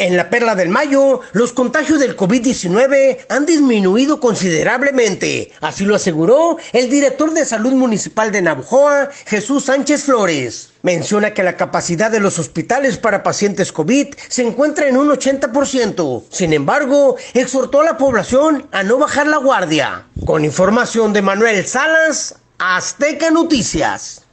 En la Perla del Mayo, los contagios del COVID-19 han disminuido considerablemente, así lo aseguró el director de Salud Municipal de Navojoa, Jesús Sánchez Flores. Menciona que la capacidad de los hospitales para pacientes COVID se encuentra en un 80%. Sin embargo, exhortó a la población a no bajar la guardia. Con información de Manuel Salas, Azteca Noticias.